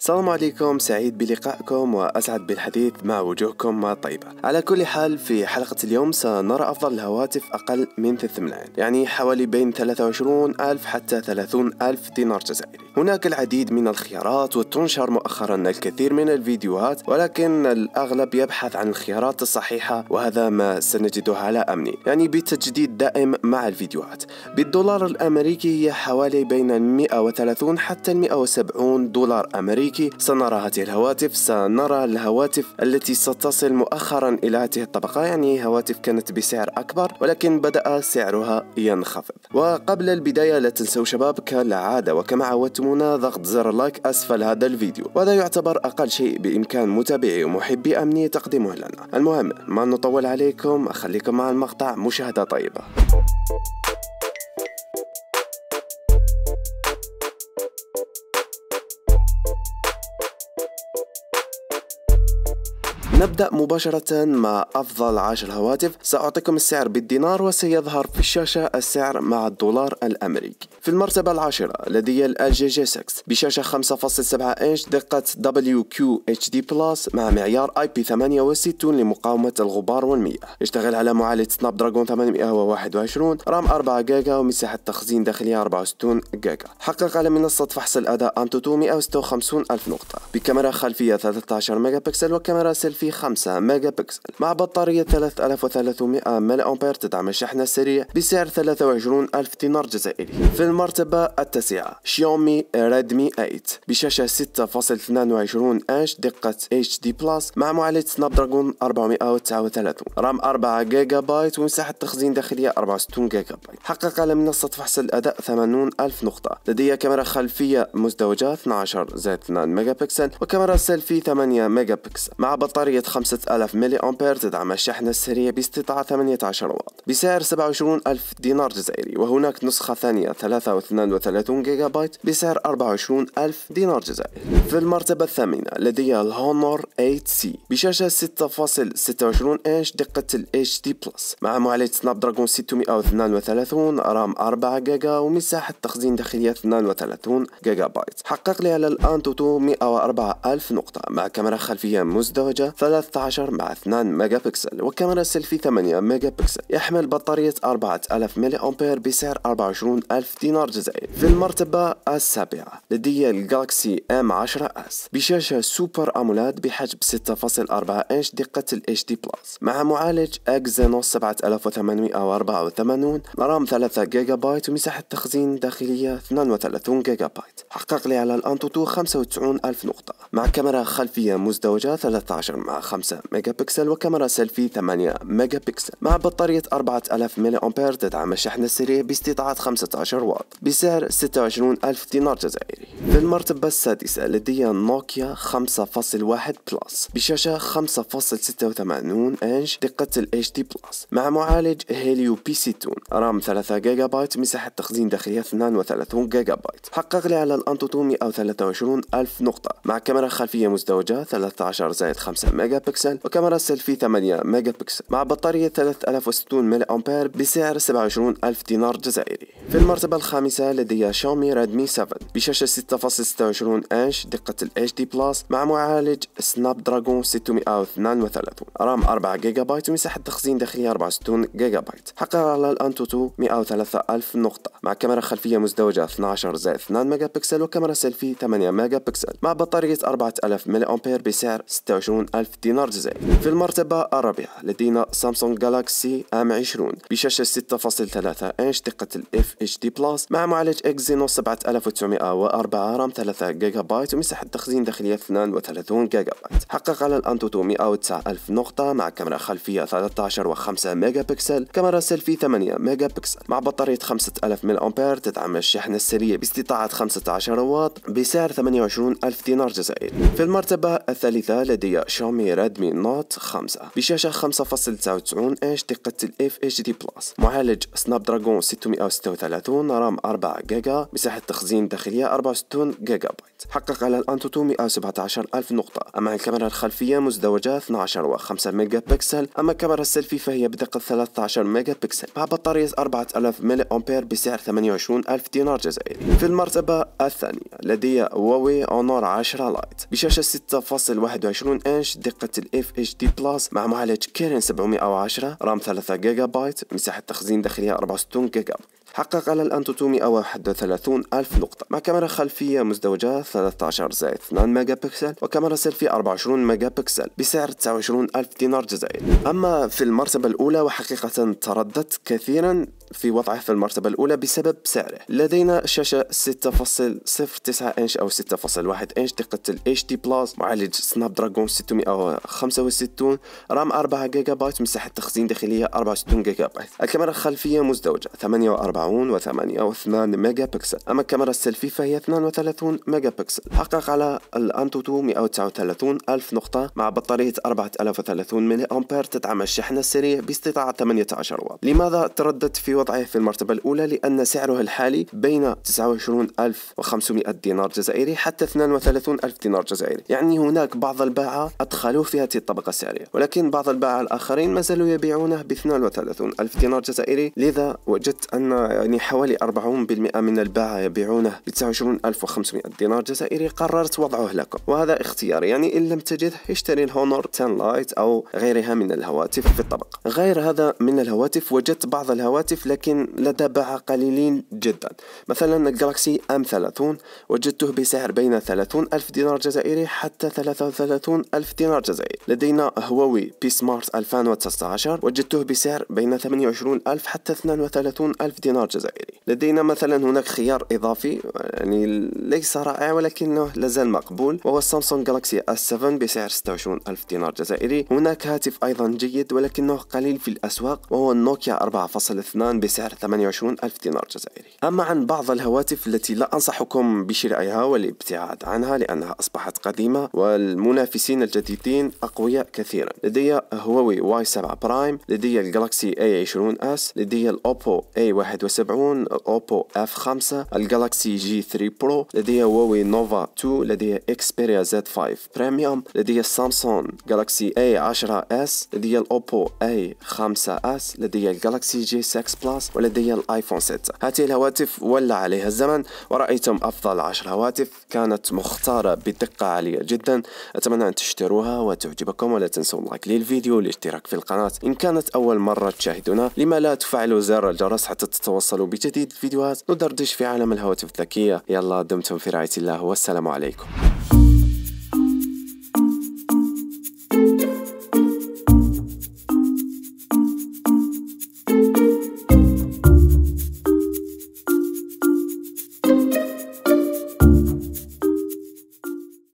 السلام عليكم سعيد بلقائكم وأسعد بالحديث مع وجوهكم الطيبة على كل حال في حلقة اليوم سنرى أفضل الهواتف أقل من ملايين يعني حوالي بين 23 ألف حتى 30 ألف دينار جزائري هناك العديد من الخيارات وتنشر مؤخرا الكثير من الفيديوهات ولكن الأغلب يبحث عن الخيارات الصحيحة وهذا ما سنجده على أمني يعني بتجديد دائم مع الفيديوهات بالدولار الأمريكي هي حوالي بين 130 حتى 170 دولار أمريكي الأمريكي سنرى هذه الهواتف سنرى الهواتف التي ستصل مؤخرا إلى هذه الطبقة يعني هواتف كانت بسعر أكبر ولكن بدأ سعرها ينخفض وقبل البداية لا تنسوا شباب كالعادة وكما عودتمونا ضغط زر لايك أسفل هذا الفيديو وهذا يعتبر أقل شيء بإمكان متابعي ومحبي أمنية تقديمه لنا المهم ما نطول عليكم أخليكم مع المقطع مشاهدة طيبة نبدأ مباشرة مع أفضل 10 هواتف سأعطيكم السعر بالدينار وسيظهر في الشاشة السعر مع الدولار الأمريكي في المرتبة العاشرة لدي ال جي 6 بشاشة 5.7 إنش دقة WQHD Plus مع معيار IP68 لمقاومة الغبار والمياه يشتغل على معالج سناب دراجون 821 رام 4 جيجا ومساحة تخزين داخلية 64 جيجا حقق على منصة فحص الأداء أنتوتو 156 ألف نقطة بكاميرا خلفية 13 ميجا بكسل وكاميرا سيلفي 5 ميجا بكسل مع بطارية 3300 ملي أمبير تدعم الشحن السريع بسعر 23000 دينار جزائري في المرتبة التاسعة شيومي ريدمي 8 بشاشة 6.22 انش دقة اتش دي بلس مع معالج سناب دراجون 439 رام 4 جيجا بايت ومساحة تخزين داخلية 64 جيجا بايت حقق على منصة فحص الأداء 80 ألف نقطة لدي كاميرا خلفية مزدوجة 12 زائد 2 ميجا بكسل وكاميرا سيلفي 8 ميجا بكسل مع بطارية 5000 ملي أمبير تدعم الشحن السريع باستطاعة 18 واط بسعر 27 ألف دينار جزائري وهناك نسخة ثانية 32 جيجا بايت بسعر 24 ألف دينار جزائري في المرتبة الثامنة لدي الهونور 8C بشاشة 6.26 إنش دقة ال HD بلس مع معالج سناب دراجون 632 رام 4 جيجا ومساحة تخزين داخلية 32 جيجا بايت حقق لي على الآن توتو 104 ألف نقطة مع كاميرا خلفية مزدوجة 13 مع 2 ميجا بكسل وكاميرا سيلفي 8 ميجا بكسل يحمل بطارية 4000 ملي أمبير بسعر 24000 دينار جزائري في المرتبة السابعة لدي الجالكسي ام 10 اس بشاشة سوبر امولاد بحجم 6.4 انش دقة ال دي بلس مع معالج اكزينوس 7884 رام 3 جيجا بايت ومساحة تخزين داخلية 32 جيجا بايت حقق لي على الانتوتو 95000 نقطة مع كاميرا خلفية مزدوجة 13 مع مع 5 ميجا بكسل وكاميرا سيلفي 8 ميجا بكسل مع بطارية 4000 ملي أمبير تدعم الشحن السريع باستطاعة 15 واط بسعر 26000 دينار جزائري في المرتبة السادسة لدي نوكيا 5.1 بلس بشاشة 5.86 انش دقة ال HD بلس مع معالج هيليو بي سي رام 3 جيجا بايت مساحة تخزين داخلية 32 جيجا بايت حقق لي على الأنتوتو 123000 نقطة مع كاميرا خلفية مزدوجة 13 زائد 5 ميجا بكسل وكاميرا سيلفي 8 ميجا بكسل مع بطارية 3060 ملي أمبير بسعر 27 ألف دينار جزائري في المرتبة الخامسة لدي شاومي ريدمي 7 بشاشة 6.26 إنش دقة ال HD بلس مع معالج سناب دراجون 632 رام 4 جيجا بايت ومساحة تخزين داخلية 64 جيجا بايت حقر على الأنتوتو 103000 نقطة مع كاميرا خلفية مزدوجة 12 زائد 2 ميجا بكسل وكاميرا سيلفي 8 ميجا بكسل مع بطارية 4000 ملي أمبير بسعر 26 ألف ألف دينار جزائري في المرتبة الرابعة لدينا سامسونج جالاكسي ام 20 بشاشة 6.3 إنش دقة ال FHD بلس مع معالج اكزينو 7904 رام 3 جيجا بايت ومساحة تخزين داخلية 32 جيجا بايت حقق على الأنتوتو 109000 نقطة مع كاميرا خلفية 13 و5 ميجا بكسل كاميرا سيلفي 8 ميجا بكسل مع بطارية 5000 ميل أمبير تدعم الشحن السريع باستطاعة 15 واط بسعر 28000 دينار جزائري في المرتبة الثالثة لدي شاومي ميراد ريدمي نوت 5 بشاشة 5.99 انش دقة الاف اتش دي بلس معالج سناب دراجون 636 رام 4 جيجا مساحة تخزين داخلية 64 جيجا بايت حقق على الانتوتو 117000 نقطة أما الكاميرا الخلفية مزدوجة 12 و5 ميجا بكسل أما الكاميرا السيلفي فهي بدقة 13 ميجا بكسل مع بطارية 4000 ملي أمبير بسعر 28000 دينار جزائري في المرتبة الثانية لدي هواوي اونور 10 لايت بشاشة 6.21 انش دقة ال FHD Plus مع معالج كيرن 710 رام 3 جيجا بايت مساحة تخزين داخلية 64 جيجا حقق على الآن 331 ألف نقطة مع كاميرا خلفية مزدوجة 13 زائد 2 ميجا بكسل وكاميرا سيلفي 24 ميجا بكسل بسعر 29 ألف دينار جزائري أما في المرتبة الأولى وحقيقة ترددت كثيرا في وضعه في المرتبة الأولى بسبب سعره لدينا شاشة 6.09 إنش أو 6.1 إنش دقة الـ HD Plus معالج سناب دراجون 665 رام 4 جيجا بايت مساحة تخزين داخلية 64 جيجا بايت الكاميرا الخلفية مزدوجة 48 و 8 ميجا بكسل أما الكاميرا السيلفي فهي 32 ميجا بكسل حقق على الأنتوتو 139 ألف نقطة مع بطارية 4030 ملي أمبير تدعم الشحن السريع باستطاعة 18 واط لماذا تردد في بوضعه في المرتبة الأولى لأن سعره الحالي بين 29500 دينار جزائري حتى 32000 دينار جزائري يعني هناك بعض الباعة أدخلوه في هذه الطبقة السعرية ولكن بعض الباعة الآخرين ما زالوا يبيعونه ب 32000 دينار جزائري لذا وجدت أن يعني حوالي 40% من الباعة يبيعونه ب 29500 دينار جزائري قررت وضعه لكم وهذا اختيار يعني إن لم تجده اشتري الهونور 10 لايت أو غيرها من الهواتف في الطبقة غير هذا من الهواتف وجدت بعض الهواتف لكن لدى باع قليلين جدا مثلا الجلاكسي ام 30 وجدته بسعر بين 30 ألف دينار جزائري حتى 33 ألف دينار جزائري لدينا هواوي بي سمارت 2019 وجدته بسعر بين 28 ألف حتى 32 ألف دينار جزائري لدينا مثلا هناك خيار إضافي يعني ليس رائع ولكنه لازال مقبول وهو سامسونج جلاكسي اس 7 بسعر 26 ألف دينار جزائري هناك هاتف أيضا جيد ولكنه قليل في الأسواق وهو النوكيا 4.2 بسعر 28 ألف دينار جزائري أما عن بعض الهواتف التي لا أنصحكم بشرائها والابتعاد عنها لأنها أصبحت قديمة والمنافسين الجديدين أقوياء كثيرا لدي هواوي واي 7 برايم لدي الجلاكسي A20 اس لدي الأوبو A71 الأوبو F5 الجلاكسي G3 برو لدي هواوي نوفا 2 لدي إكسبيريا Z5 بريميوم لدي السامسونج جالكسي A10 اس لدي الأوبو A5 اس لدي الجلاكسي G6 بلس بلس ولدي الايفون 6 هذه الهواتف ولى عليها الزمن ورأيتم أفضل 10 هواتف كانت مختارة بدقة عالية جدا أتمنى أن تشتروها وتعجبكم ولا تنسوا اللايك للفيديو والاشتراك في القناة إن كانت أول مرة تشاهدنا لما لا تفعلوا زر الجرس حتى تتوصلوا بجديد الفيديوهات ندردش في عالم الهواتف الذكية يلا دمتم في رعاية الله والسلام عليكم